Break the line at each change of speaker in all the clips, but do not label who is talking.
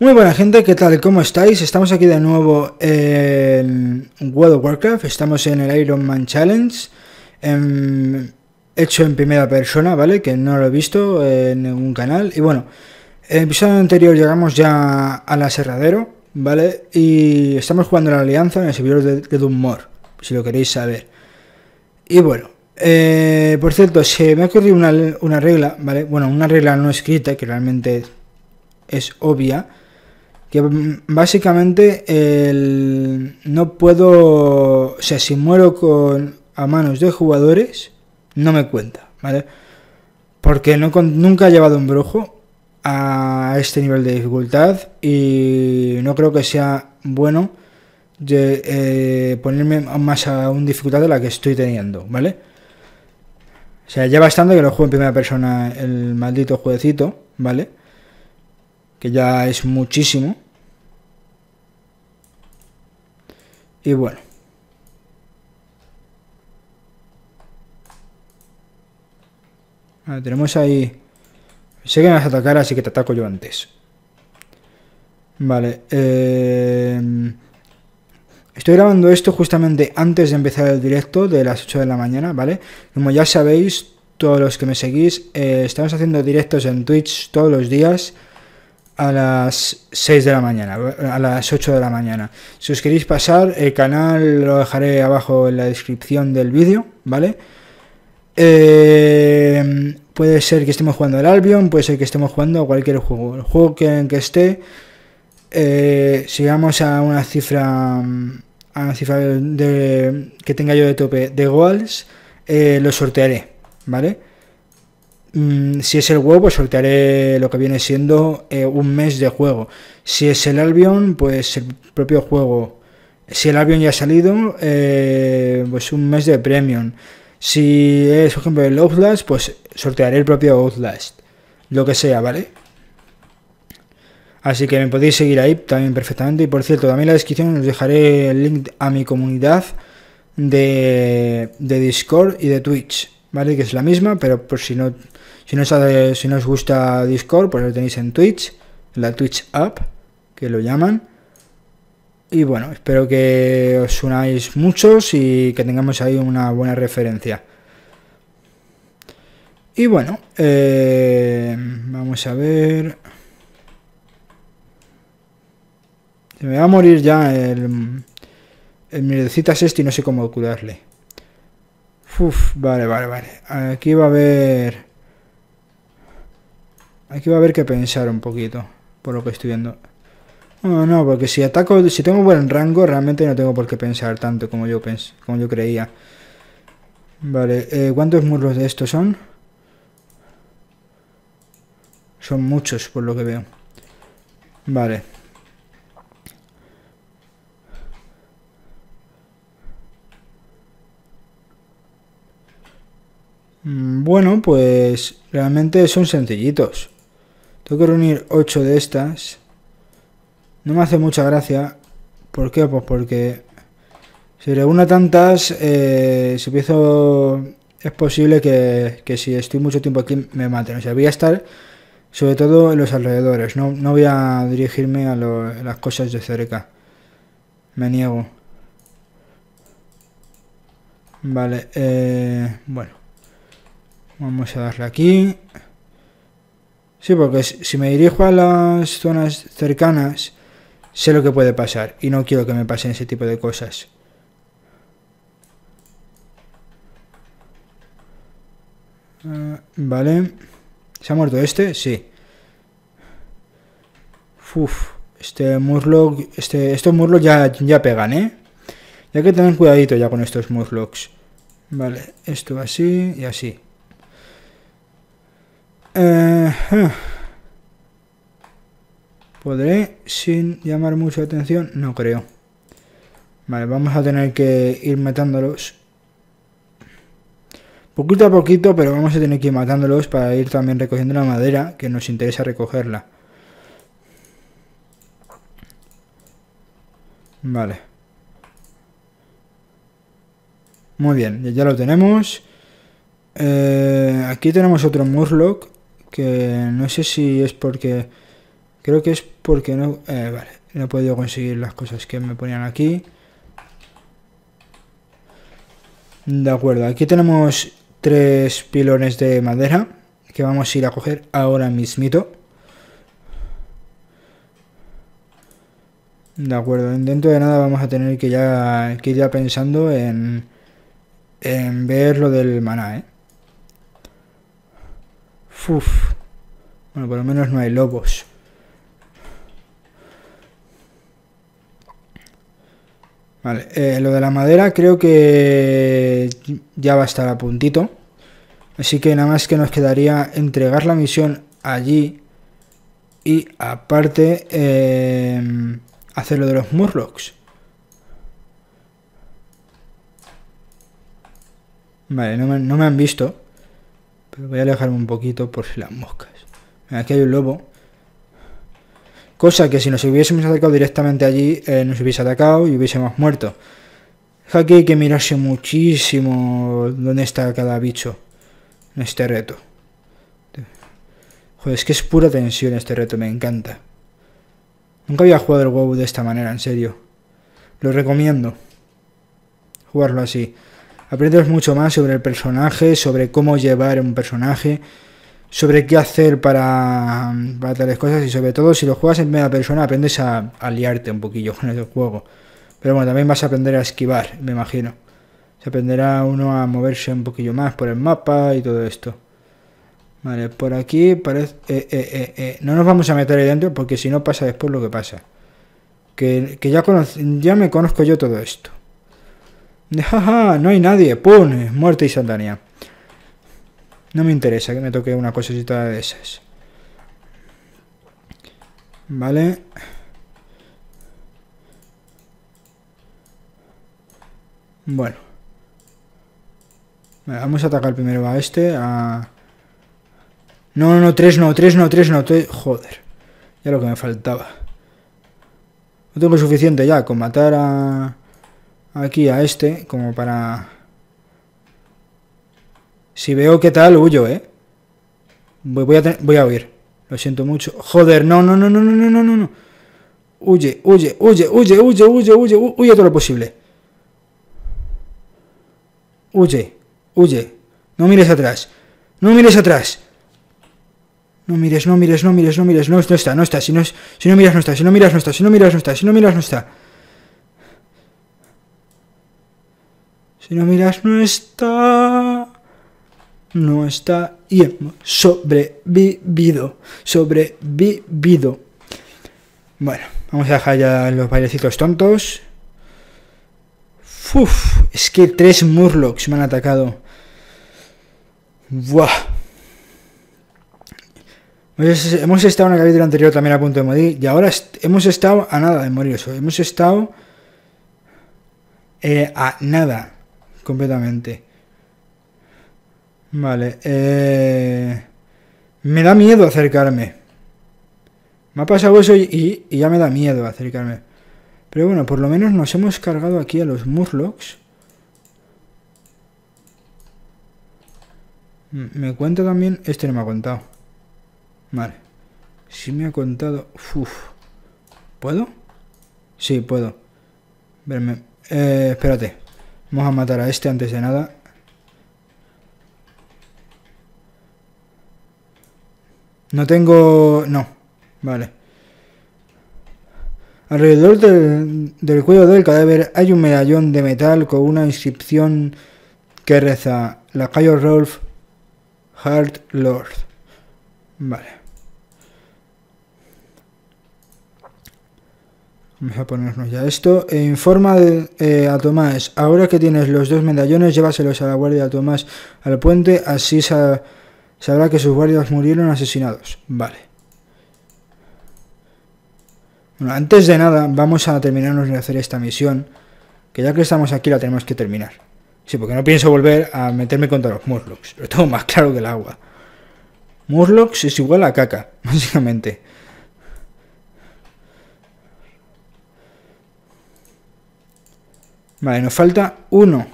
Muy buena gente, ¿qué tal? ¿Cómo estáis? Estamos aquí de nuevo en World of Warcraft, estamos en el Iron Man Challenge, em, hecho en primera persona, ¿vale? Que no lo he visto en ningún canal. Y bueno, en el episodio anterior llegamos ya al aserradero, ¿vale? Y estamos jugando la alianza en el servidor de, de si lo queréis saber. Y bueno, eh, por cierto, se me ha ocurrido una, una regla, ¿vale? Bueno, una regla no escrita que realmente es obvia que básicamente no puedo, o sea, si muero con, a manos de jugadores, no me cuenta, ¿vale? Porque no, nunca he llevado un brujo a este nivel de dificultad y no creo que sea bueno eh, ponerme más a un dificultad de la que estoy teniendo, ¿vale? O sea, ya bastante que lo juego en primera persona el maldito jueguecito, ¿vale? Que ya es muchísimo. Y bueno. Ah, tenemos ahí... Sé que me vas a atacar, así que te ataco yo antes. Vale. Em, estoy grabando esto justamente antes de empezar el directo de las 8 de la mañana, ¿vale? Como ya sabéis, todos los que me seguís, eh, estamos haciendo directos en Twitch todos los días a las 6 de la mañana, a las 8 de la mañana. Si os queréis pasar, el canal lo dejaré abajo en la descripción del vídeo, ¿vale? Eh, puede ser que estemos jugando al Albion, puede ser que estemos jugando a cualquier juego. El juego que, en que esté, eh, si llegamos a una cifra, a cifra de, que tenga yo de tope de goals, eh, lo sortearé, ¿vale? Mm, si es el huevo, pues sortearé lo que viene siendo eh, un mes de juego. Si es el Albion, pues el propio juego. Si el Albion ya ha salido, eh, pues un mes de Premium. Si es, por ejemplo, el Outlast, pues sortearé el propio Outlast. Lo que sea, ¿vale? Así que me podéis seguir ahí también perfectamente. Y por cierto, también en la descripción os dejaré el link a mi comunidad de, de Discord y de Twitch, ¿vale? Que es la misma, pero por si no si no, os gusta Discord, pues lo tenéis en Twitch, en la Twitch app, que lo llaman. Y bueno, espero que os unáis muchos y que tengamos ahí una buena referencia. Y bueno, eh, vamos a ver. Se me va a morir ya el, el mierdecitas este y no sé cómo cuidarle. Uf, vale, vale, vale. Aquí va a haber Aquí va a haber que pensar un poquito, por lo que estoy viendo. No, no, porque si ataco, si tengo buen rango, realmente no tengo por qué pensar tanto como yo pens como yo creía. Vale, eh, ¿cuántos muros de estos son? Son muchos, por lo que veo. Vale. Mm, bueno, pues realmente son sencillitos. Tengo que reunir 8 de estas. No me hace mucha gracia. ¿Por qué? Pues porque si reúno tantas, eh, si Es posible que, si estoy mucho tiempo aquí me maten. O sea, voy a estar sobre todo en los alrededores. No, voy a dirigirme a, las cosas de cerca. Me niego. Vale, eh, bueno. Vamos a darle aquí. Sí, porque si me dirijo a las zonas cercanas, sé lo que puede pasar y no quiero que me pasen ese tipo de cosas. Ah, vale. ¿Se ha muerto este? Sí. Uf, este Murloc, este, estos Murlocs ya, ya pegan, ¿eh? Ya hay que tener cuidadito ya con estos Murlocs. Vale, esto así y así. Eh, ¿Podré sin llamar mucha atención? No creo. Vale, vamos a tener que ir matándolos. Poquito a poquito, pero vamos a tener que ir matándolos para ir también recogiendo la madera, que nos interesa recogerla. Vale. Muy bien, ya lo tenemos. Eh, aquí tenemos otro Murloc que no sé si es porque... Creo que es porque no... Eh, vale, no he podido conseguir las cosas que me ponían aquí. De acuerdo, aquí tenemos tres pilones de madera que vamos a ir a coger ahora mismito. De acuerdo, dentro de nada vamos a tener que ya que ir ya pensando en, en ver lo del maná, ¿eh? Bueno, por lo menos no hay lobos. Vale, eh, lo de la madera creo que ya va a estar a puntito. Así que nada más que nos quedaría entregar la misión allí y aparte eh, hacer lo de los Murlocs. Vale, no me han visto voy a alejarme un poquito por si las moscas. Aquí hay un lobo. Cosa que si nos hubiésemos atacado directamente allí, eh, nos hubiese atacado y hubiésemos muerto. Aquí hay que mirarse muchísimo dónde está cada bicho en este reto. Joder, es que es pura tensión este reto, me encanta. Nunca había jugado el WoW de esta manera, en serio. Lo recomiendo. Jugarlo así aprendes mucho más sobre el personaje, sobre cómo llevar un personaje, sobre qué hacer para, para tales cosas y sobre todo si lo juegas en media persona aprendes a, aliarte liarte un poquillo con el juego. Pero bueno, también vas a aprender a esquivar, me imagino. Se aprenderá uno a moverse un poquillo más por el mapa y todo esto. Vale, por aquí parece... Eh, eh, eh, no nos vamos a meter ahí dentro porque si no pasa después lo que pasa. Que, que ya, ya me conozco yo todo esto. ¡Ja, no hay nadie! ¡Pum! Muerte y santanía! No me interesa que me toque una cosita de esas. Vale. Bueno. vamos a atacar primero a este, a... No, no, no, tres no, tres no, tres no, tres... Joder. Ya lo que me faltaba. No tengo suficiente ya con matar a aquí a este, como para... Si veo qué tal, huyo, ¿eh? Voy, a, voy a huir. Lo siento mucho. Joder, no, no, no, no, no, no, no, no. Huye, huye, huye, huye, huye, huye, huye, huye todo lo posible. Huye, huye. No mires atrás. No mires atrás. No mires, no mires, no mires, no mires. No, está, no está. Si no, Si no miras, no está. Si no miras, no está. Si no miras, no está. Si no miras, no está. Si no miras, no está. No está. Y hemos sobrevivido. Sobrevivido. Bueno, vamos a dejar ya los bailecitos tontos. Uf, es que tres Murlocs me han atacado. Buah. Hemos estado en el capítulo anterior también a punto de morir. Y ahora hemos estado a nada de morir. Hemos estado eh, a nada completamente. Vale. Eh, me da miedo acercarme. Me ha pasado eso y, ya me da miedo acercarme. Pero bueno, por lo menos nos hemos cargado aquí a los Murlocs. Mm, me cuenta también... Este no me ha contado. Vale. Si me ha contado... ¿Puedo? Sí, puedo. Verme. Eh, espérate. Vamos a matar a este antes de nada. No tengo... No. Vale. Alrededor del, cuello del cadáver hay un medallón de metal con una inscripción que reza la Lacayo Rolf Hart Lord. Vale. Vamos a ponernos ya esto. informa eh, a Tomás. Ahora que tienes los dos medallones, llévaselos a la guardia de Tomás al puente. Así sabrá que sus guardias murieron asesinados. Vale. Bueno, antes de nada, vamos a terminarnos de hacer esta misión. Que ya que estamos aquí, la tenemos que terminar. Sí, porque no pienso volver a meterme contra los Murlocs. Lo tengo más claro que el agua. Murlocs es igual a caca, básicamente. Vale, nos falta uno.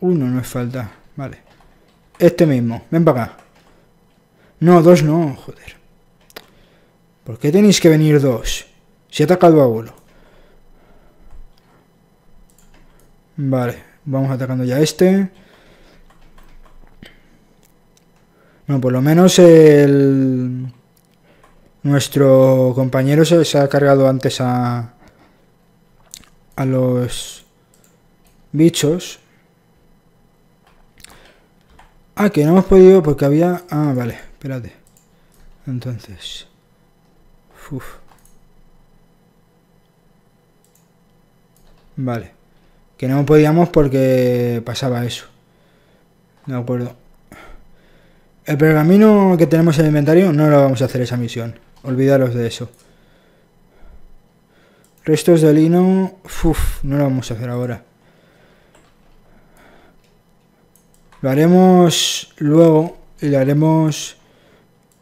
Uno nos falta. Vale. Este mismo. Ven para acá. No, dos no, joder. ¿Por qué tenéis que venir dos? Si he atacado a uno. Vale, vamos atacando ya este. no por lo menos el... Nuestro compañero se ha cargado antes a a los bichos. Ah, que no hemos podido porque había... Ah, vale, espérate. Entonces... Uf. Vale. Que no podíamos porque pasaba eso. De acuerdo. El pergamino que tenemos en el inventario no lo vamos a hacer esa misión. Olvidaros de eso. Restos de lino. Uf, no lo vamos a hacer ahora. Lo haremos luego y lo haremos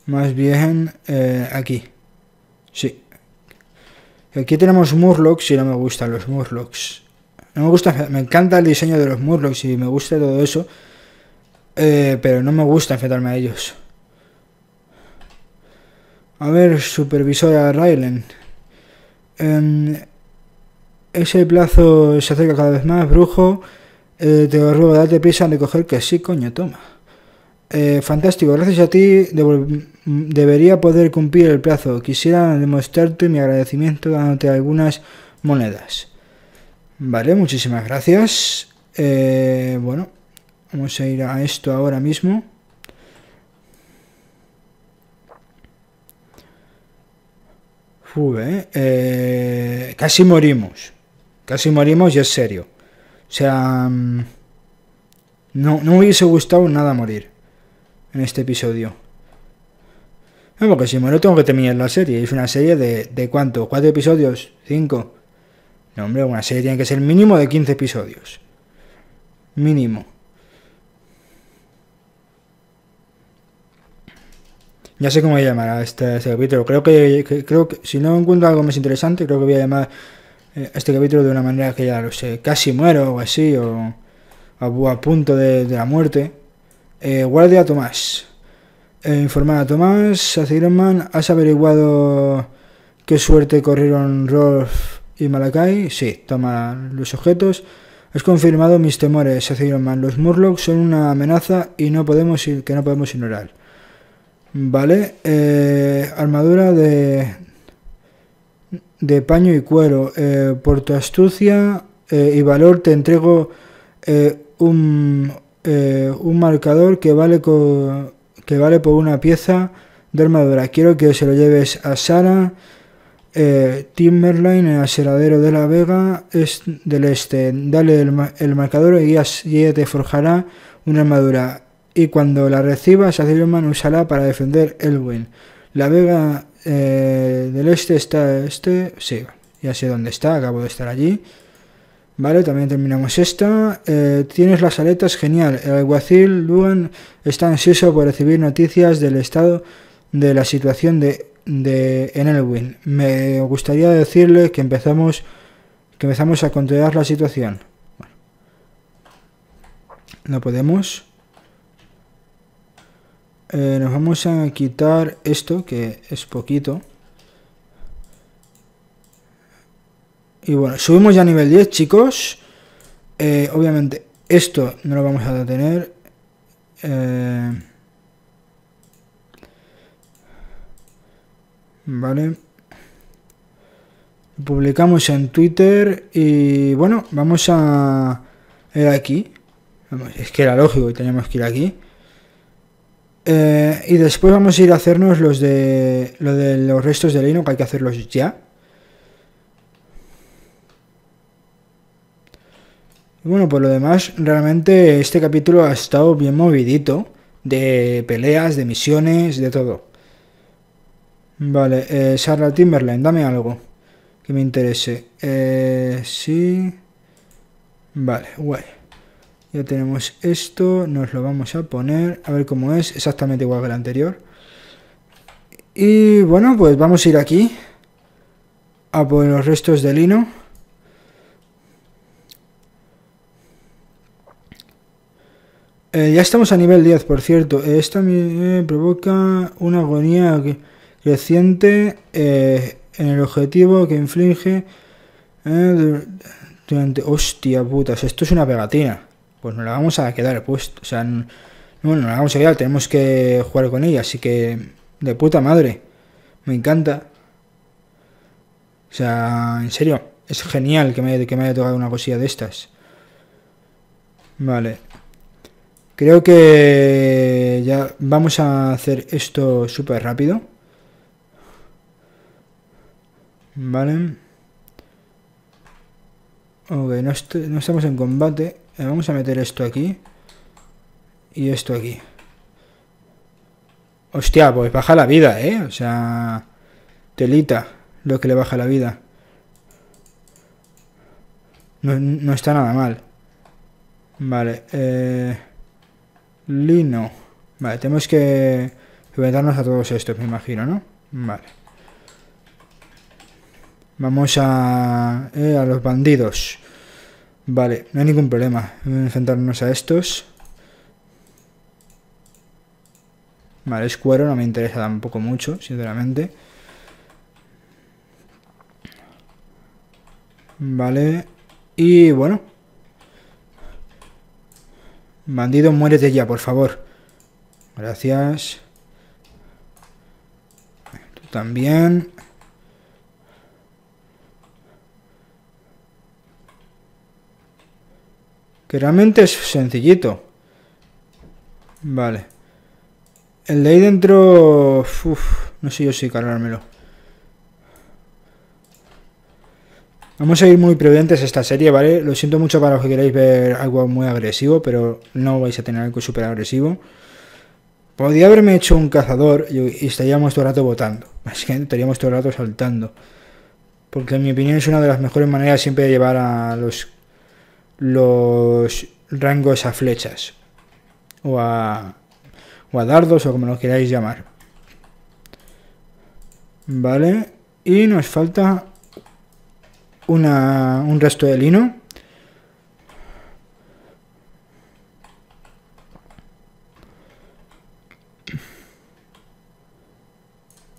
más bien eh, aquí. Sí. Aquí tenemos Murlocs y no me gustan los Murlocs. No me gusta, me encanta el diseño de los Murlocs y me gusta todo eso. Eh, pero no me gusta enfrentarme a ellos. A ver, supervisora Ryland. Em, ese plazo se acerca cada vez más, brujo. Eh, te lo ruego, date prisa de coger que sí, coño, toma. Eh, fantástico, gracias a ti debería poder cumplir el plazo. Quisiera demostrarte mi agradecimiento dándote algunas monedas. Vale, muchísimas gracias. Eh, bueno, vamos a ir a esto ahora mismo. ¿eh? Eh, casi morimos. Casi morimos y es serio. O sea, mm, no, hubiese gustado nada morir en este episodio. No, porque si muero tengo que terminar la serie. Es una serie de, de cuánto? ¿Cuatro episodios? ¿Cinco? No, hombre, una serie tiene que ser mínimo de 15 episodios. Mínimo. Ya sé cómo voy llamar a este, capítulo. Creo que, creo que si no encuentro algo más interesante, creo que voy a llamar eh, este capítulo de una manera que ya lo sé. Casi muero o así, o a, punto de, la muerte. Eh, guardia Tomás. Eh, informar a Tomás, a ¿has averiguado qué suerte corrieron Rolf y Malakai? Sí, toma los objetos. Has confirmado mis temores, Man. Los Murlocs son una amenaza y no podemos ir, que no podemos ignorar. Vale, eh, armadura de, de paño y cuero. Eh, por tu astucia eh, y valor te entrego un, un, marcador que vale, que vale por una pieza de armadura. Quiero que se lo lleves a Sara Timberline, el aseradero de la Vega es del Este. Dale el, el marcador y ella te forjará una armadura y cuando la reciba, Shazilman usará para defender Elwin. La Vega eh, del Este está este, sí, ya sé dónde está, acabo de estar allí. Vale, también terminamos esta. Eh, tienes las aletas, genial. El alguacil Luan está ansioso por recibir noticias del estado de la situación de, de en Elwin. Me gustaría decirle que empezamos, que empezamos a controlar la situación. No podemos. Eh, nos vamos a quitar esto, que es poquito. Y bueno, subimos ya a nivel 10, chicos. Eh, obviamente, esto no lo vamos a detener. Eh, vale. Publicamos en Twitter y bueno, vamos a... Ir aquí. es que era lógico y teníamos que ir aquí. Eh, y después vamos a ir a hacernos los de, lo de los restos de lino, que hay que hacerlos ya. bueno, por lo demás, realmente este capítulo ha estado bien movidito. De peleas, de misiones, de todo. Vale, eh, Sarah Timberland, dame algo que me interese. Eh, sí. Vale, guay. Ya tenemos esto, nos lo vamos a poner, a ver cómo es, exactamente igual que el anterior. Y bueno, pues vamos a ir aquí a poner los restos de lino. Eh, ya estamos a nivel 10, por cierto. esto me provoca una agonía creciente eh, en el objetivo que inflige eh, durante... Hostia putas, esto es una pegatina pues nos la vamos a quedar puesto. O sea, no, bueno, nos la vamos a quedar, tenemos que jugar con ella, así que de puta madre. Me encanta. O sea, en serio, es genial que me, que me haya tocado una cosilla de estas. Vale. Creo que ya vamos a hacer esto súper rápido. Vale. Ok, no estamos en combate. Eh, vamos a meter esto aquí. Y esto aquí. Hostia, pues baja la vida, ¿eh? O sea... Telita, lo que le baja la vida. No, está nada mal. Vale, eh... Lino. Vale, tenemos que enfrentarnos a todos estos, me imagino, ¿no? Vale. Vamos a... Eh, a los bandidos. Vale, no hay ningún problema. Vamos a enfrentarnos a estos. Vale, es cuero, no me interesa tampoco mucho, sinceramente. Vale. Y bueno. Bandido, muérete ya, por favor. Gracias. Tú también. Que realmente es sencillito. Vale. El de ahí dentro... Uf, no sé yo si cargármelo. Vamos a ir muy prudentes esta serie, ¿vale? Lo siento mucho para los que queráis ver algo muy agresivo, pero no vais a tener algo súper agresivo. Podría haberme hecho un cazador y estaríamos todo el rato votando. que estaríamos todo el rato saltando. Porque en mi opinión es una de las mejores maneras siempre de llevar a los los rangos a flechas o a, dardos o como lo queráis llamar. Vale, y nos falta una, un resto de lino.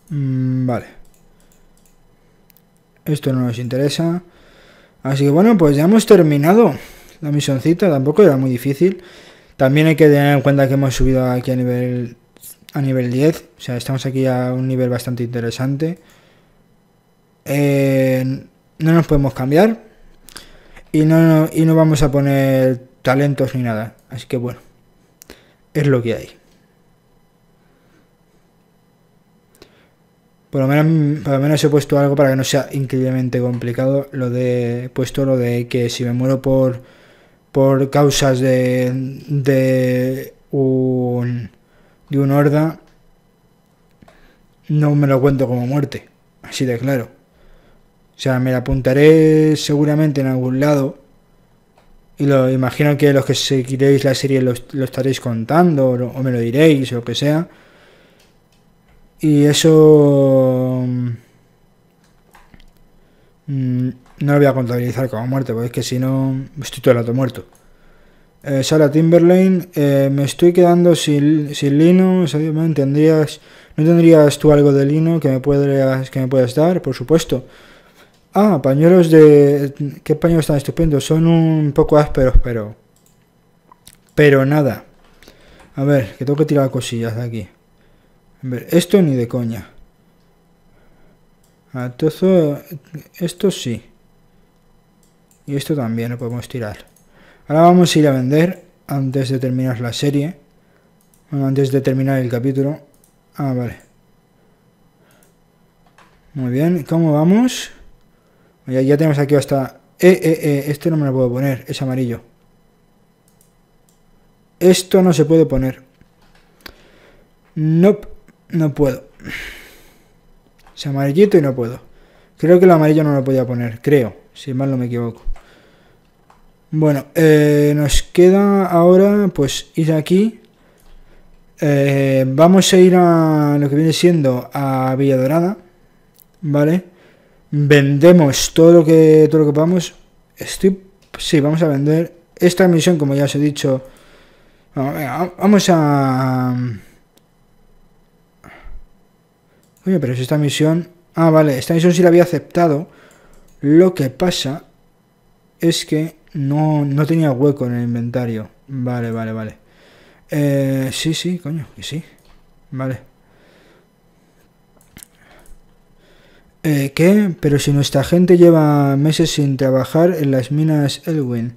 Mm, vale. Esto no nos interesa. Así que bueno, pues ya hemos terminado la misioncita, tampoco era muy difícil. También hay que tener en cuenta que hemos subido aquí a nivel a nivel 10, o sea, estamos aquí a un nivel bastante interesante. Eh, no nos podemos cambiar y y no vamos a poner talentos ni nada, así que bueno, es lo que hay. Por lo, menos, he puesto algo para que no sea increíblemente complicado. Lo he puesto lo de que si me muero por por causas de de un de un horda no me lo cuento como muerte, así de claro. O sea, me la apuntaré seguramente en algún lado. Y lo imagino que los que seguiréis la serie lo, estaréis contando o me lo diréis o lo que sea. Y eso... Mm, mm, no lo voy a contabilizar como muerte, porque es que si no, estoy todo el rato muerto. Eh, Sara Timberlane, eh, me estoy quedando sin, Lino, ¿no tendrías, ¿no tendrías tú algo de Lino que me, que me puedas dar? Por supuesto. Ah, pañuelos de... ¿Qué pañuelos tan estupendos? Son un poco ásperos, pero... Pero nada. A ver, que tengo que tirar cosillas de aquí esto ni de coña. esto sí. Y esto también lo podemos tirar. Ahora vamos a ir a vender antes de terminar la serie. antes de terminar el capítulo. Ah, vale. Muy bien, ¿cómo vamos? Ya, tenemos aquí hasta... Eh, eh, eh, este no me lo puedo poner, es amarillo. Esto no se puede poner. Nope. No puedo. Es amarillito y no puedo. Creo que el amarillo no lo podía poner, creo, si mal no me equivoco. Bueno, eh, nos queda ahora pues ir aquí. Eh, vamos a ir a lo que viene siendo a Villa Dorada, ¿vale? Vendemos todo lo que todo lo que podamos. Estoy, sí, vamos a vender esta misión, como ya os he dicho. Vamos a Oye, pero si esta misión... Ah, vale, esta misión sí la había aceptado. Lo que pasa es que no, tenía hueco en el inventario. Vale, vale, vale. Eh, sí, sí, coño, que sí. Vale. Eh, ¿Qué? Pero si nuestra gente lleva meses sin trabajar en las minas Elwin.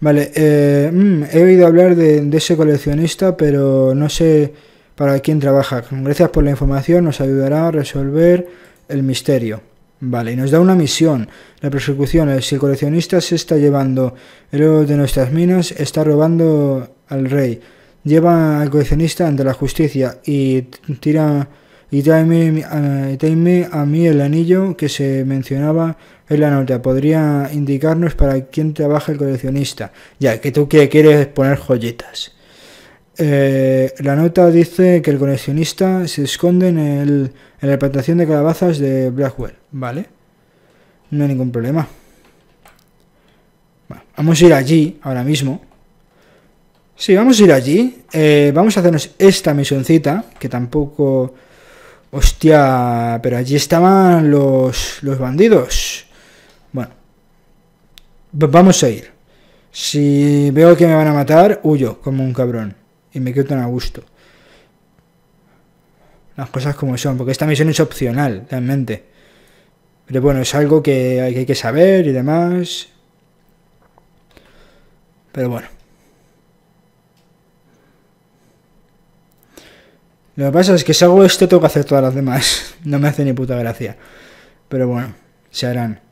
Vale, eh, mm, he oído hablar de ese coleccionista, pero no sé para quien trabaja. Gracias por la información, nos ayudará a resolver el misterio. Vale, y nos da una misión. La persecución. Si el coleccionista se está llevando el oro de nuestras minas, está robando al rey. Lleva al coleccionista ante la justicia y tira eh, y tráeme, a mí el anillo que se mencionaba en la nota. Podría indicarnos para quién trabaja el coleccionista. Ya que tú que quieres poner joyetas. Eh, la nota dice que el coleccionista se esconde en, el, en la plantación de calabazas de Blackwell. Vale. No hay ningún problema. vamos a ir allí ahora mismo. Sí, vamos a ir allí. Eh, vamos a hacernos esta misioncita, que tampoco... Hostia, pero allí estaban los, los bandidos. Bueno, vamos a ir. Si veo que me van a matar, huyo como un cabrón y me quedo tan a gusto. Las cosas como son, porque esta misión es opcional, realmente. Pero bueno, es algo que hay que saber y demás. Pero bueno. Lo que pasa es que si hago esto tengo que hacer todas las demás. No me hace ni puta gracia. Pero bueno, se harán.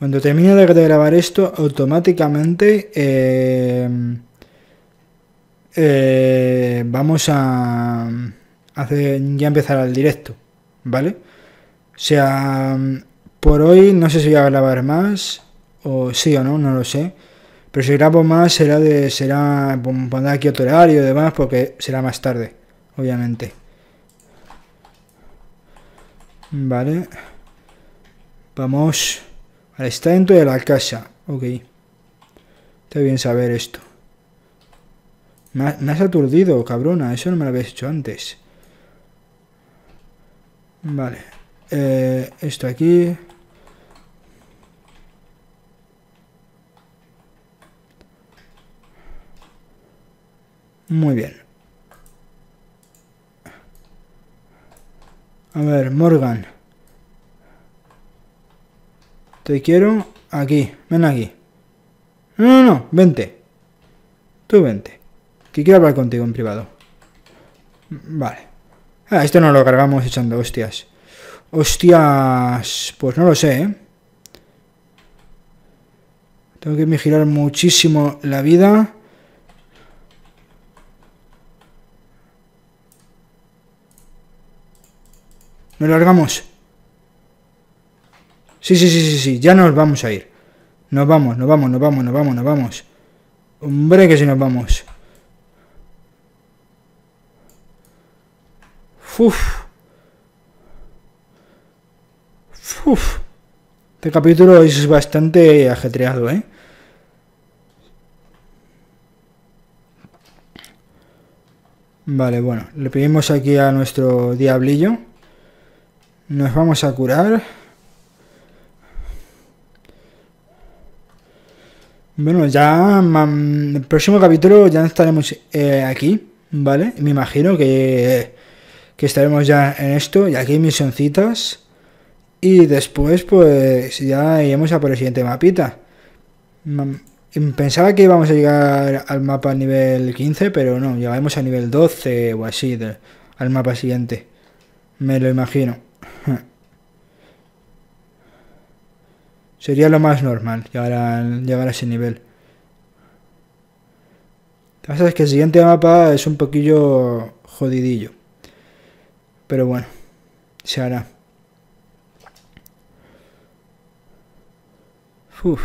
Cuando termine de grabar esto, automáticamente eh, eh, vamos a hacer, ya empezar al directo, ¿vale? O sea, por hoy no sé si voy a grabar más, o sí o no, no lo sé. Pero si grabo más será de. será. pondré aquí otro horario y demás, porque será más tarde, obviamente. Vale. Vamos está dentro de la casa. Ok. Está bien saber esto. Me, has aturdido, cabrona. Eso no me lo habías hecho antes. Vale. Eh, esto aquí. Muy bien. A ver, Morgan. Te quiero aquí. Ven aquí. No, no, no. Vente. Tú vente. Que quiero hablar contigo en privado. Vale. Ah, esto no lo cargamos echando hostias. Hostias. Pues no lo sé, ¿eh? Tengo que vigilar muchísimo la vida. Nos largamos. Sí, sí, sí, sí, sí, ya nos vamos a ir. Nos vamos, nos vamos, nos vamos, nos vamos, nos vamos. Hombre, que si nos vamos. Uf. Uf. Este capítulo es bastante ajetreado, ¿eh? Vale, bueno, le pedimos aquí a nuestro diablillo. Nos vamos a curar. Bueno, ya en el próximo capítulo ya estaremos eh, aquí, ¿vale? Me imagino que, estaremos ya en esto y aquí misioncitas. Y después, pues ya iremos a por el siguiente mapita. Em, pensaba que íbamos a llegar al mapa nivel 15, pero no, llegaremos a nivel 12 o así al mapa siguiente. Me lo imagino. Sería lo más normal llegar a, llegar a ese nivel. Lo que pasa es que el siguiente mapa es un poquillo jodidillo. Pero bueno, se hará. Uf.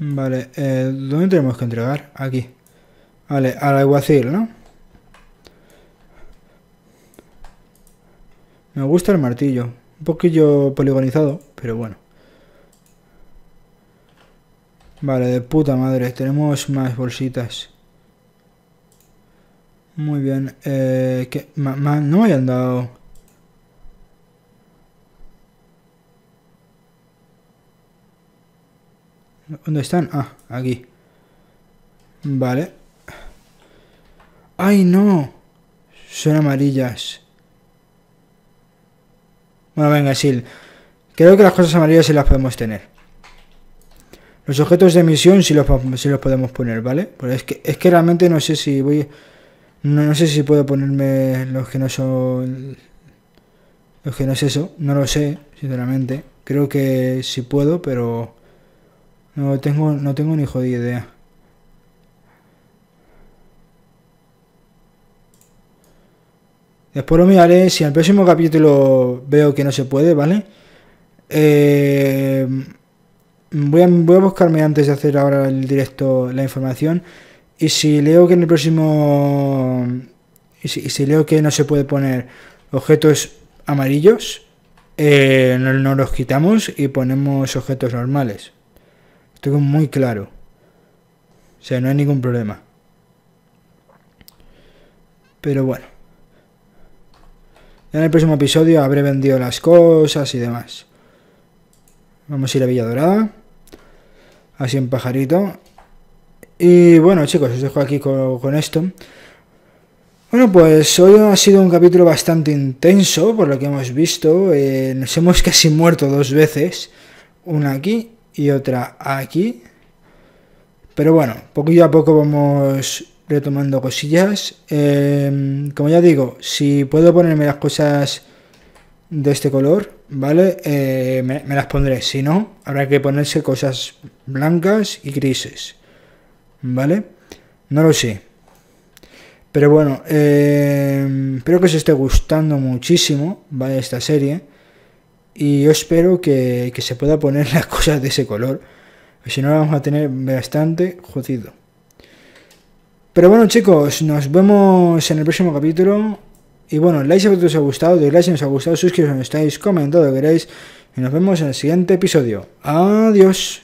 Vale, eh, ¿dónde tenemos que entregar? Aquí. Vale, al alguacil, ¿no? Me gusta el martillo. Un poquillo poligonizado, pero bueno. Vale, de puta madre. Tenemos más bolsitas. Muy bien. Eh, ¿qué? no me hayan dado... ¿Dónde están? Ah, aquí. Vale. ¡Ay, no! Son amarillas. Bueno, venga, Sil. Creo que las cosas amarillas sí las podemos tener. Los objetos de misión sí los, los podemos poner, ¿vale? Porque es que, es que realmente no sé si voy... No, sé si puedo ponerme los que no son... Los que no es eso. No lo sé, sinceramente. Creo que sí puedo, pero... No tengo, no tengo ni jodida idea. Después lo miraré, si en el próximo capítulo veo que no se puede, ¿vale? Eh, voy, a, buscarme antes de hacer ahora el directo la información. Y si leo que en el próximo... Y si, leo que no se puede poner objetos amarillos, eh, no, los quitamos y ponemos objetos normales. Estoy muy claro. O sea, no hay ningún problema. Pero bueno en el próximo episodio habré vendido las cosas y demás. Vamos a ir a Villa Dorada. Así en pajarito. Y bueno, chicos, os dejo aquí con, esto. Bueno, pues hoy ha sido un capítulo bastante intenso, por lo que hemos visto. Eh, nos hemos casi muerto dos veces. Una aquí y otra aquí. Pero bueno, poquito a poco vamos retomando cosillas. Em, como ya digo, si puedo ponerme las cosas de este color, ¿vale? Eh, me, las pondré. Si no, habrá que ponerse cosas blancas y grises. ¿Vale? No lo sé. Pero bueno, em, espero que os esté gustando muchísimo, Vaya Esta serie. Y yo espero que, que se pueda poner las cosas de ese color. Si no, vamos a tener bastante jodido. Pero bueno, chicos, nos vemos en el próximo capítulo. Y bueno, like si os ha gustado, dislike si os ha gustado, suscribiros si estáis, que queréis. Y nos vemos en el siguiente episodio. Adiós.